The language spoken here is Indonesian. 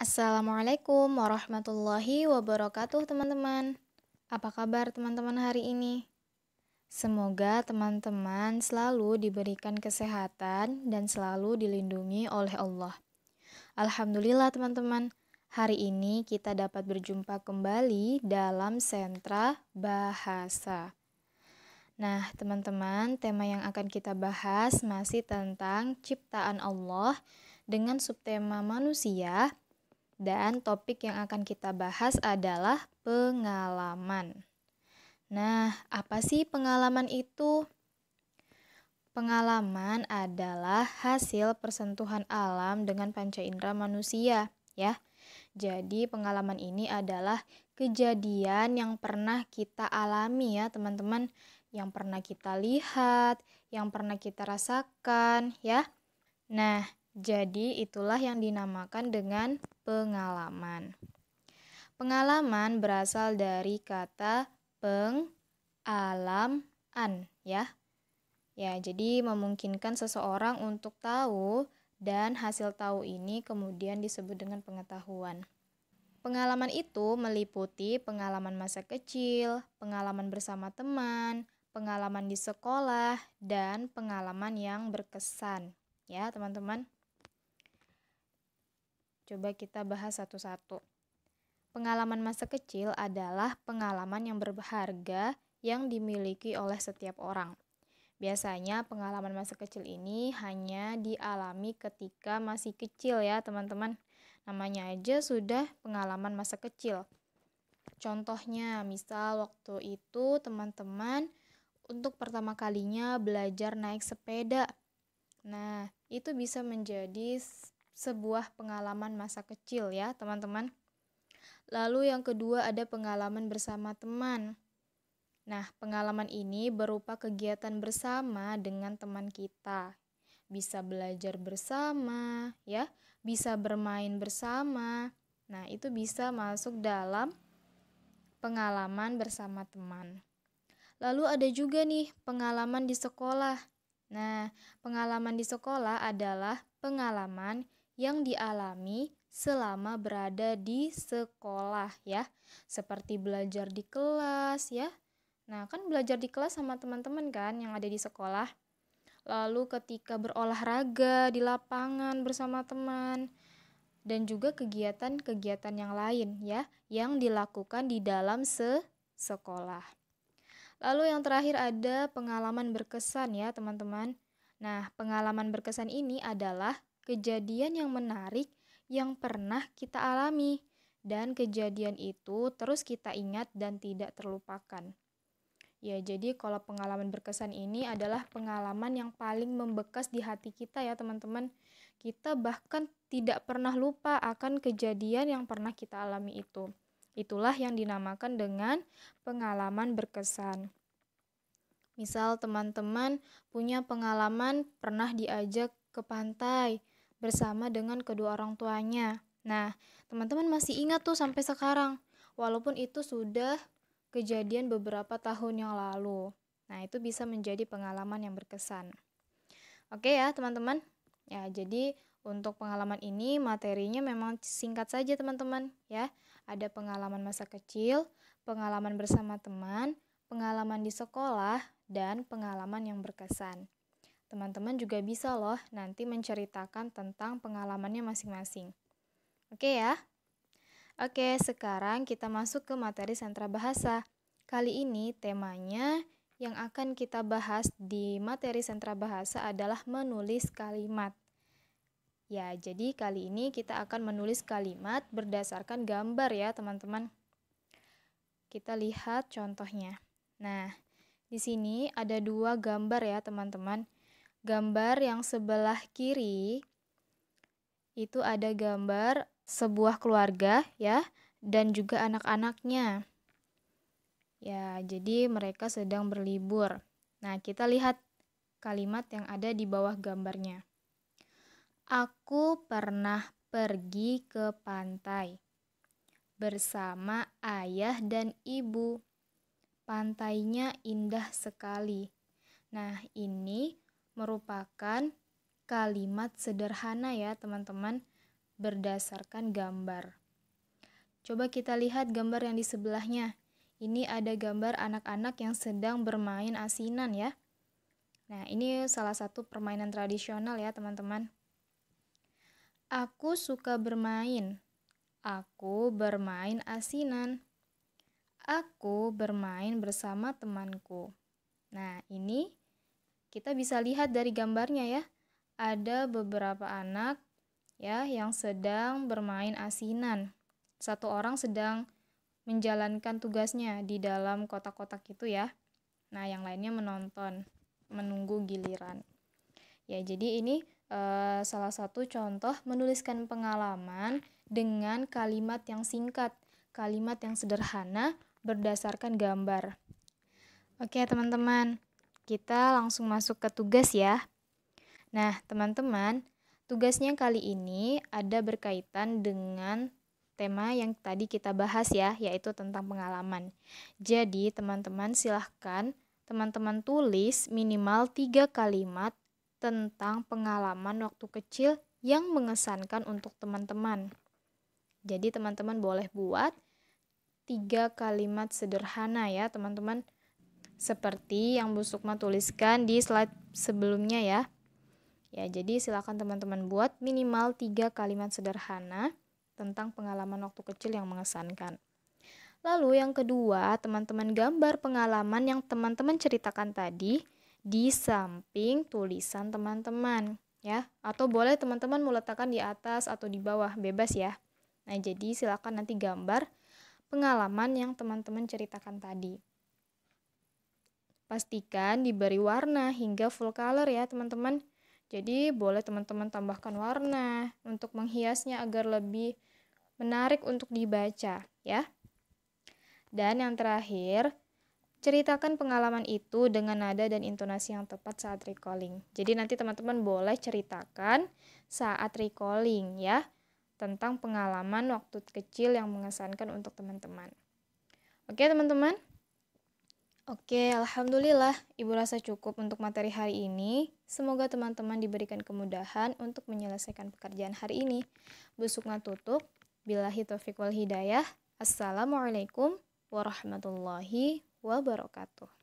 Assalamualaikum warahmatullahi wabarakatuh teman-teman. Apa kabar teman-teman hari ini? Semoga teman-teman selalu diberikan kesehatan dan selalu dilindungi oleh Allah. Alhamdulillah teman-teman, hari ini kita dapat berjumpa kembali dalam sentra bahasa. Nah, teman-teman, tema yang akan kita bahas masih tentang ciptaan Allah dengan subtema manusia dan topik yang akan kita bahas adalah pengalaman. Nah, apa sih pengalaman itu? Pengalaman adalah hasil persentuhan alam dengan panca indera manusia, ya. Jadi, pengalaman ini adalah kejadian yang pernah kita alami ya, teman-teman, yang pernah kita lihat, yang pernah kita rasakan, ya. Nah, jadi, itulah yang dinamakan dengan pengalaman. Pengalaman berasal dari kata pengalaman, ya. Ya, jadi memungkinkan seseorang untuk tahu dan hasil tahu ini kemudian disebut dengan pengetahuan. Pengalaman itu meliputi pengalaman masa kecil, pengalaman bersama teman, pengalaman di sekolah, dan pengalaman yang berkesan. Ya, teman-teman. Coba kita bahas satu-satu. Pengalaman masa kecil adalah pengalaman yang berharga yang dimiliki oleh setiap orang. Biasanya pengalaman masa kecil ini hanya dialami ketika masih kecil ya teman-teman. Namanya aja sudah pengalaman masa kecil. Contohnya misal waktu itu teman-teman untuk pertama kalinya belajar naik sepeda. Nah, itu bisa menjadi sebuah pengalaman masa kecil ya, teman-teman. Lalu yang kedua ada pengalaman bersama teman. Nah, pengalaman ini berupa kegiatan bersama dengan teman kita. Bisa belajar bersama, ya, bisa bermain bersama. Nah, itu bisa masuk dalam pengalaman bersama teman. Lalu ada juga nih pengalaman di sekolah. Nah, pengalaman di sekolah adalah pengalaman yang dialami selama berada di sekolah ya. Seperti belajar di kelas ya. Nah, kan belajar di kelas sama teman-teman kan yang ada di sekolah. Lalu ketika berolahraga di lapangan bersama teman dan juga kegiatan-kegiatan yang lain ya yang dilakukan di dalam se sekolah. Lalu yang terakhir ada pengalaman berkesan ya, teman-teman. Nah, pengalaman berkesan ini adalah kejadian yang menarik yang pernah kita alami, dan kejadian itu terus kita ingat dan tidak terlupakan. Ya, jadi kalau pengalaman berkesan ini adalah pengalaman yang paling membekas di hati kita ya, teman-teman. Kita bahkan tidak pernah lupa akan kejadian yang pernah kita alami itu. Itulah yang dinamakan dengan pengalaman berkesan. Misal teman-teman punya pengalaman pernah diajak ke pantai, bersama dengan kedua orang tuanya. Nah, teman-teman masih ingat tuh sampai sekarang, walaupun itu sudah kejadian beberapa tahun yang lalu. Nah, itu bisa menjadi pengalaman yang berkesan. Oke ya, teman-teman. Ya, jadi untuk pengalaman ini materinya memang singkat saja, teman-teman, ya. Ada pengalaman masa kecil, pengalaman bersama teman, pengalaman di sekolah, dan pengalaman yang berkesan. Teman-teman juga bisa loh nanti menceritakan tentang pengalamannya masing-masing. Oke ya? Oke, sekarang kita masuk ke materi sentra bahasa. Kali ini temanya yang akan kita bahas di materi sentra bahasa adalah menulis kalimat. Ya, jadi kali ini kita akan menulis kalimat berdasarkan gambar ya, teman-teman. Kita lihat contohnya. Nah, di sini ada dua gambar ya, teman-teman gambar yang sebelah kiri itu ada gambar sebuah keluarga ya dan juga anak-anaknya. Ya, jadi mereka sedang berlibur. Nah, kita lihat kalimat yang ada di bawah gambarnya. Aku pernah pergi ke pantai bersama ayah dan ibu. Pantainya indah sekali. Nah, ini merupakan kalimat sederhana ya teman-teman berdasarkan gambar. Coba kita lihat gambar yang di sebelahnya. Ini ada gambar anak-anak yang sedang bermain asinan ya. Nah, ini salah satu permainan tradisional ya, teman-teman. Aku suka bermain. Aku bermain asinan. Aku bermain bersama temanku. Nah, ini kita bisa lihat dari gambarnya ya. Ada beberapa anak ya yang sedang bermain asinan. Satu orang sedang menjalankan tugasnya di dalam kotak-kotak itu ya. Nah, yang lainnya menonton, menunggu giliran. Ya, jadi ini e, salah satu contoh menuliskan pengalaman dengan kalimat yang singkat, kalimat yang sederhana berdasarkan gambar. Oke, teman-teman kita langsung masuk ke tugas ya. Nah, teman-teman, tugasnya kali ini ada berkaitan dengan tema yang tadi kita bahas ya, yaitu tentang pengalaman. Jadi, teman-teman silahkan teman-teman tulis minimal tiga kalimat tentang pengalaman waktu kecil yang mengesankan untuk teman-teman. Jadi teman-teman boleh buat tiga kalimat sederhana ya teman-teman seperti yang Bu Sukma tuliskan di slide sebelumnya ya. Ya, jadi silakan teman-teman buat minimal tiga kalimat sederhana tentang pengalaman waktu kecil yang mengesankan. Lalu yang kedua, teman-teman gambar pengalaman yang teman-teman ceritakan tadi di samping tulisan teman-teman ya atau boleh teman-teman meletakkan di atas atau di bawah bebas ya nah jadi silakan nanti gambar pengalaman yang teman-teman ceritakan tadi Pastikan diberi warna hingga full color ya teman-teman. Jadi boleh teman-teman tambahkan warna untuk menghiasnya agar lebih menarik untuk dibaca ya. Dan yang terakhir, ceritakan pengalaman itu dengan nada dan intonasi yang tepat saat recalling. Jadi nanti teman-teman boleh ceritakan saat recalling ya tentang pengalaman waktu kecil yang mengesankan untuk teman-teman. Oke teman-teman? Oke, alhamdulillah Ibu rasa cukup untuk materi hari ini. Semoga teman-teman diberikan kemudahan untuk menyelesaikan pekerjaan hari ini. Busukna tutup. Bilahi taufiq wal hidayah. Assalamualaikum warahmatullahi wabarakatuh.